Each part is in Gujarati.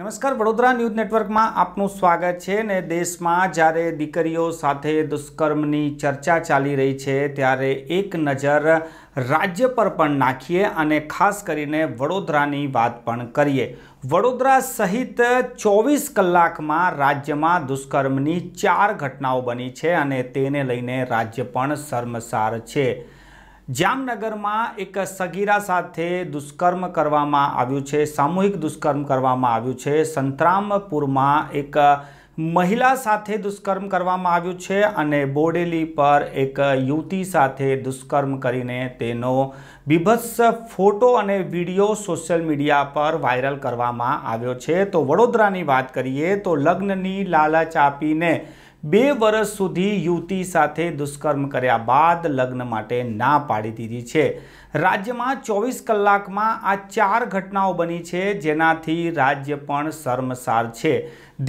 નમસ્કાર વડોદરા ન્યૂઝ નેટવર્કમાં આપનું સ્વાગત છે ને દેશમાં જ્યારે દીકરીઓ સાથે દુષ્કર્મની ચર્ચા ચાલી રહી છે ત્યારે એક નજર રાજ્ય પર પણ નાખીએ અને ખાસ કરીને વડોદરાની વાત પણ કરીએ વડોદરા સહિત ચોવીસ કલાકમાં રાજ્યમાં દુષ્કર્મની ચાર ઘટનાઓ બની છે અને તેને લઈને રાજ્ય પણ શર્મસાર છે જામનગરમાં એક સગીરા સાથે દુષ્કર્મ કરવામાં આવ્યું છે સામૂહિક દુષ્કર્મ કરવામાં આવ્યું છે સંતરામપુરમાં એક મહિલા સાથે દુષ્કર્મ કરવામાં આવ્યું છે અને બોડેલી પર એક યુવતી સાથે દુષ્કર્મ કરીને તેનો બીભત્સ ફોટો અને વિડીયો સોશિયલ મીડિયા પર વાયરલ કરવામાં આવ્યો છે તો વડોદરાની વાત કરીએ તો લગ્નની લાલચ આપીને બે વર્ષ સુધી યુવતી સાથે દુષ્કર્મ કર્યા બાદ લગ્ન માટે ના પાડી દીધી છે રાજ્યમાં ચોવીસ કલાકમાં આ ચાર ઘટનાઓ બની છે જેનાથી રાજ્ય પણ શર્મસાર છે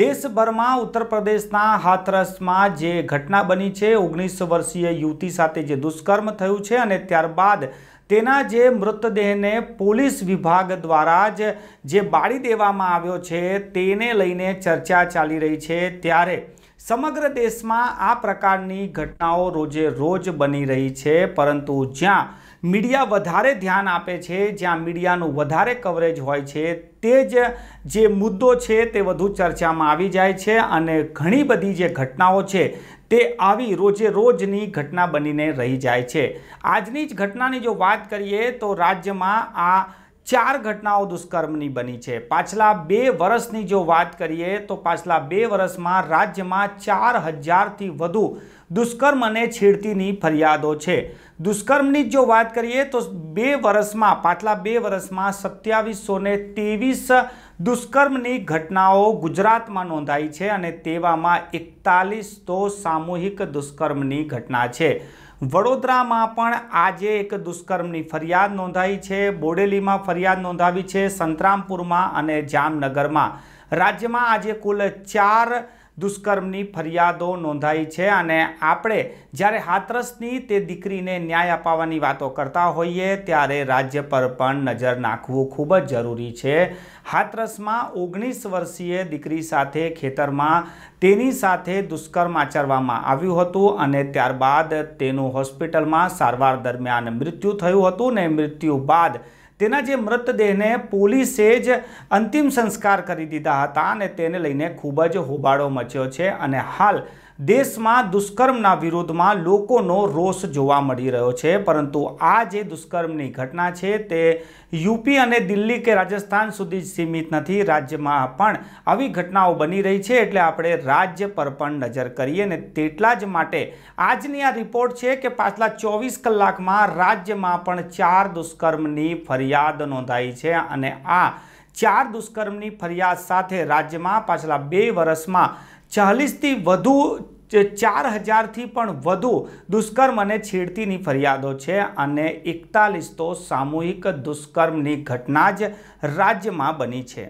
દેશભરમાં ઉત્તર પ્રદેશના હાથરસમાં જે ઘટના બની છે ઓગણીસો વર્ષીય યુવતી સાથે જે દુષ્કર્મ થયું છે અને ત્યારબાદ તેના જે મૃતદેહને પોલીસ વિભાગ દ્વારા જ જે બાળી દેવામાં આવ્યો છે તેને લઈને ચર્ચા ચાલી રહી છે ત્યારે સમગ્ર દેશમાં આ પ્રકારની ઘટનાઓ રોજે રોજ બની રહી છે પરંતુ જ્યાં મીડિયા વધારે ધ્યાન આપે છે જ્યાં મીડિયાનું વધારે કવરેજ હોય છે તે જ જે મુદ્દો છે તે વધુ ચર્ચામાં આવી જાય છે અને ઘણી બધી જે ઘટનાઓ છે તે આવી રોજે રોજની ઘટના બનીને રહી જાય છે આજની જ ઘટનાની જો વાત કરીએ તો રાજ્યમાં આ ચાર ઘટનાઓ દુષ્કર્મની બની છે પાછલા બે વર્ષની જો વાત કરીએ તો પાછલા બે વર્ષમાં રાજ્યમાં ચાર હજારથી વધુ દુષ્કર્મ અને છેડતીની ફરિયાદો છે દુષ્કર્મની જો વાત કરીએ તો બે વર્ષમાં પાછલા બે વર્ષમાં સત્યાવીસો ત્રેવીસ દુષ્કર્મની ઘટનાઓ ગુજરાતમાં નોંધાઈ છે અને તેવામાં એકતાલીસ તો સામૂહિક દુષ્કર્મની ઘટના છે વડોદરામાં પણ આજે એક દુષ્કર્મની ફરિયાદ નોંધાઈ છે બોડેલીમાં ફરિયાદ નોંધાવી છે સંતરામપુરમાં અને જામનગરમાં રાજ્યમાં આજે કુલ ચાર દુષ્કર્મની ફરિયાદો નોંધાઈ છે અને આપણે જ્યારે હાથરસની તે દીકરીને ન્યાય અપાવવાની વાતો કરતા હોઈએ ત્યારે રાજ્ય પર પણ નજર નાખવું ખૂબ જ જરૂરી છે હાથરસમાં ઓગણીસ વર્ષીય દીકરી સાથે ખેતરમાં તેની સાથે દુષ્કર્મ આચરવામાં આવ્યું હતું અને ત્યારબાદ તેનું હોસ્પિટલમાં સારવાર દરમિયાન મૃત્યુ થયું હતું ને મૃત્યુ બાદ તેના જે મૃતદેહને પોલીસે જ અંતિમ સંસ્કાર કરી દીધા હતા અને તેને લઈને ખૂબ જ હોબાળો મચ્યો છે અને હાલ દેશમાં દુષ્કર્મના વિરોધમાં લોકોનો રોષ જોવા મળી રહ્યો છે પરંતુ આ જે દુષ્કર્મની ઘટના છે તે યુપી અને દિલ્હી કે રાજસ્થાન સુધી જ સીમિત નથી રાજ્યમાં પણ આવી ઘટનાઓ બની રહી છે એટલે આપણે રાજ્ય પર પણ નજર કરીએ ને તેટલા જ માટે આજની આ રિપોર્ટ છે કે પાછલા ચોવીસ કલાકમાં રાજ્યમાં પણ ચાર દુષ્કર્મની ફરિયાદ નોંધાઈ છે અને આ ચાર દુષ્કર્મની ફરિયાદ સાથે રાજ્યમાં પાછલા બે વર્ષમાં ચાલીસથી વધુ ચાર હજારથી પણ વધુ દુષ્કર્મ અને છેડતીની ફરિયાદો છે અને એકતાલીસ તો સામૂહિક દુષ્કર્મની ઘટના જ રાજ્યમાં બની છે